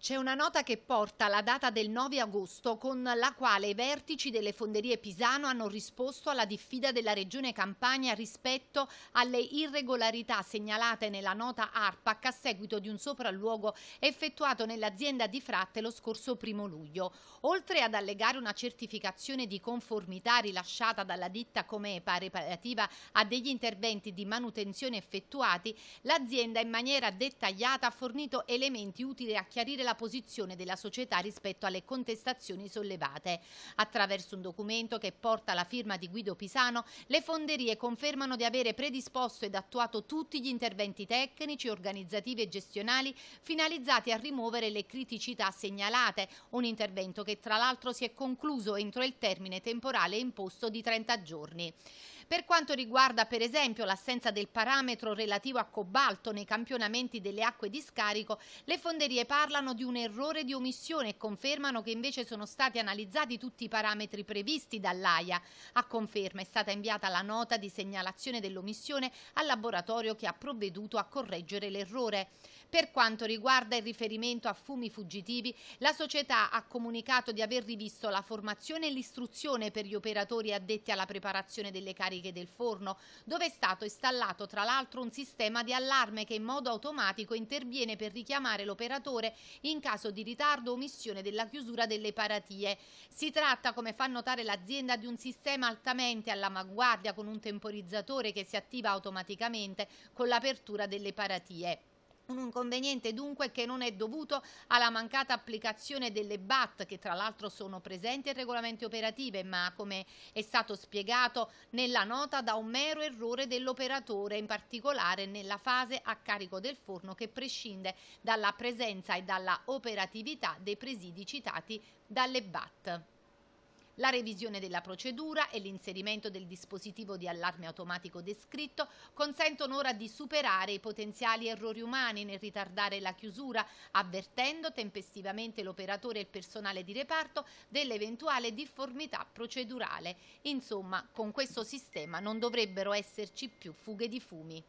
C'è una nota che porta la data del 9 agosto con la quale i vertici delle fonderie Pisano hanno risposto alla diffida della Regione Campania rispetto alle irregolarità segnalate nella nota ARPAC a seguito di un sopralluogo effettuato nell'azienda di Fratte lo scorso primo luglio. Oltre ad allegare una certificazione di conformità rilasciata dalla ditta Comepa reparativa a degli interventi di manutenzione effettuati, l'azienda in maniera dettagliata ha fornito elementi utili a chiarire la la posizione della società rispetto alle contestazioni sollevate. Attraverso un documento che porta la firma di Guido Pisano, le fonderie confermano di avere predisposto ed attuato tutti gli interventi tecnici, organizzativi e gestionali finalizzati a rimuovere le criticità segnalate, un intervento che tra l'altro si è concluso entro il termine temporale imposto di 30 giorni. Per quanto riguarda per esempio l'assenza del parametro relativo a cobalto nei campionamenti delle acque di scarico, le fonderie parlano di un errore di omissione e confermano che invece sono stati analizzati tutti i parametri previsti dall'AIA. A conferma è stata inviata la nota di segnalazione dell'omissione al laboratorio che ha provveduto a correggere l'errore. Per quanto riguarda il riferimento a fumi fuggitivi, la società ha comunicato di aver rivisto la formazione e l'istruzione per gli operatori addetti alla preparazione delle cariche del forno, dove è stato installato tra l'altro un sistema di allarme che in modo automatico interviene per richiamare l'operatore in caso di ritardo o omissione della chiusura delle paratie. Si tratta, come fa notare l'azienda, di un sistema altamente all'avanguardia con un temporizzatore che si attiva automaticamente con l'apertura delle paratie. Un inconveniente dunque che non è dovuto alla mancata applicazione delle BAT che tra l'altro sono presenti in regolamenti operative ma come è stato spiegato nella nota da un mero errore dell'operatore in particolare nella fase a carico del forno che prescinde dalla presenza e dalla operatività dei presidi citati dalle BAT. La revisione della procedura e l'inserimento del dispositivo di allarme automatico descritto consentono ora di superare i potenziali errori umani nel ritardare la chiusura, avvertendo tempestivamente l'operatore e il personale di reparto dell'eventuale difformità procedurale. Insomma, con questo sistema non dovrebbero esserci più fughe di fumi.